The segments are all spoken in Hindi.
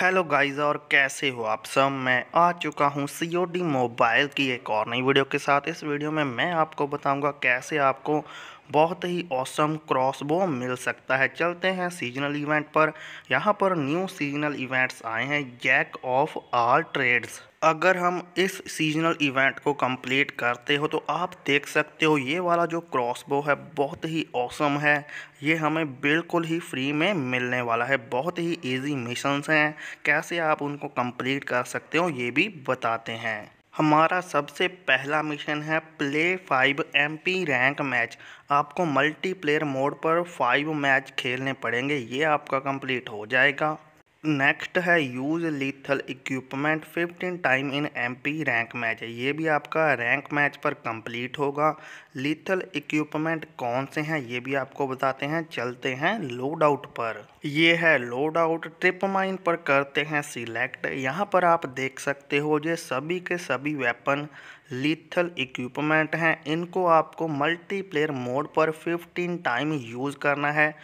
हेलो गाइस और कैसे हो आप सब मैं आ चुका हूँ डी मोबाइल की एक और नई वीडियो के साथ इस वीडियो में मैं आपको बताऊंगा कैसे आपको बहुत ही औसम क्रॉसबो मिल सकता है चलते हैं सीजनल इवेंट पर यहाँ पर न्यू सीजनल इवेंट्स आए हैं जैक ऑफ आल ट्रेड्स अगर हम इस सीजनल इवेंट को कंप्लीट करते हो तो आप देख सकते हो ये वाला जो क्रॉसबो है बहुत ही औसम है ये हमें बिल्कुल ही फ्री में मिलने वाला है बहुत ही इजी मिशंस हैं कैसे आप उनको कंप्लीट कर सकते हो ये भी बताते हैं हमारा सबसे पहला मिशन है play five M P rank match आपको मल्टीप्लेयर मोड पर फाइव मैच खेलने पड़ेंगे ये आपका कंप्लीट हो जाएगा नेक्स्ट है use lethal equipment 15 time in MP rank match है ये भी आपका रैंक मैच पर कंप्लीट होगा लीथल इक्विपमेंट कौन से हैं ये भी आपको बताते हैं चलते हैं लोड आउट पर ये है लोड आउट ट्रिप माइन पर करते हैं सिलेक्ट यहाँ पर आप देख सकते हो जो सभी के सभी वेपन लीथल इक्विपमेंट हैं इनको आपको मल्टीप्लेयर मोड पर 15 टाइम यूज़ करना है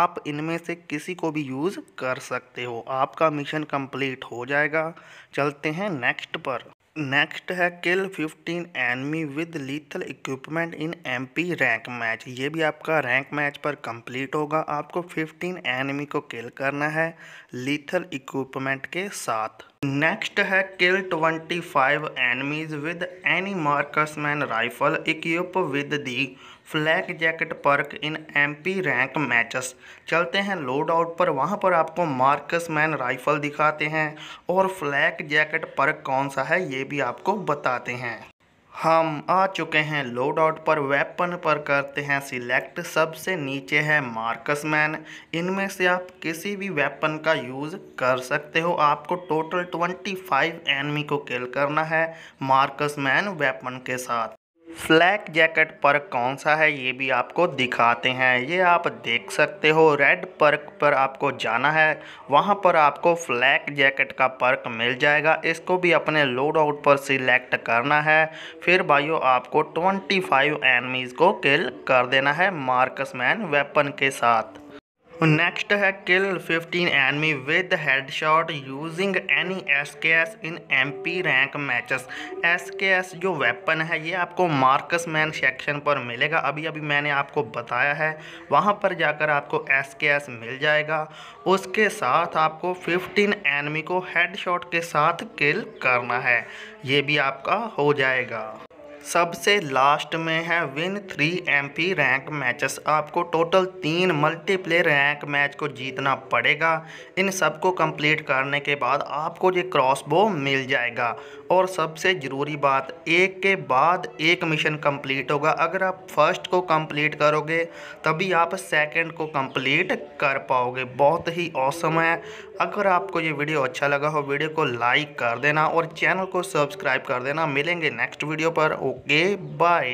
आप इनमें से किसी को भी यूज़ कर सकते हो आपका मिशन कंप्लीट हो जाएगा चलते हैं नेक्स्ट पर नेक्स्ट है kill 15 enemy with lethal equipment in MP rank match ये भी आपका रैंक मैच पर कंप्लीट होगा आपको 15 एनमी को किल करना है लीथल इक्विपमेंट के साथ नेक्स्ट है kill 25 enemies with any marksman rifle equip with the flag jacket perk in MP rank matches चलते हैं लोड आउट पर वहाँ पर आपको मार्कस मैन राइफल दिखाते हैं और फ्लैग जैकेट पर्क कौन सा है ये भी आपको बताते हैं हम आ चुके हैं लोड आउट पर वेपन पर करते हैं सिलेक्ट सबसे नीचे है मार्कस मैन इनमें से आप किसी भी वेपन का यूज़ कर सकते हो आपको टोटल 25 एनमी को किल करना है मार्कस मैन वेपन के साथ फ्लैक जैकेट पर्क कौन सा है ये भी आपको दिखाते हैं ये आप देख सकते हो रेड पर्क पर आपको जाना है वहाँ पर आपको फ्लैक जैकेट का पर्क मिल जाएगा इसको भी अपने लोड आउट पर सिलेक्ट करना है फिर भाइयों आपको 25 फाइव एनमीज़ को किल कर देना है मार्कसमैन वेपन के साथ नेक्स्ट है kill 15 S K S in M P rank MP S K S जो वेपन है ये आपको मार्कस मैन सेक्शन पर मिलेगा अभी अभी मैंने आपको बताया है वहाँ पर जाकर आपको एस मिल जाएगा उसके साथ आपको 15 एनमी को हेडशॉट के साथ किल करना है ये भी आपका हो जाएगा सबसे लास्ट में है win three MP rank matches आपको टोटल तीन मल्टीप्लेयर रैंक मैच को जीतना पड़ेगा इन सबको कंप्लीट करने के बाद आपको ये क्रॉसबो मिल जाएगा और सबसे ज़रूरी बात एक के बाद एक मिशन कंप्लीट होगा अगर आप फर्स्ट को कंप्लीट करोगे तभी आप सेकंड को कंप्लीट कर पाओगे बहुत ही औसम है अगर आपको ये वीडियो अच्छा लगा हो वीडियो को लाइक कर देना और चैनल को सब्सक्राइब कर देना मिलेंगे नेक्स्ट वीडियो पर ওকে বাই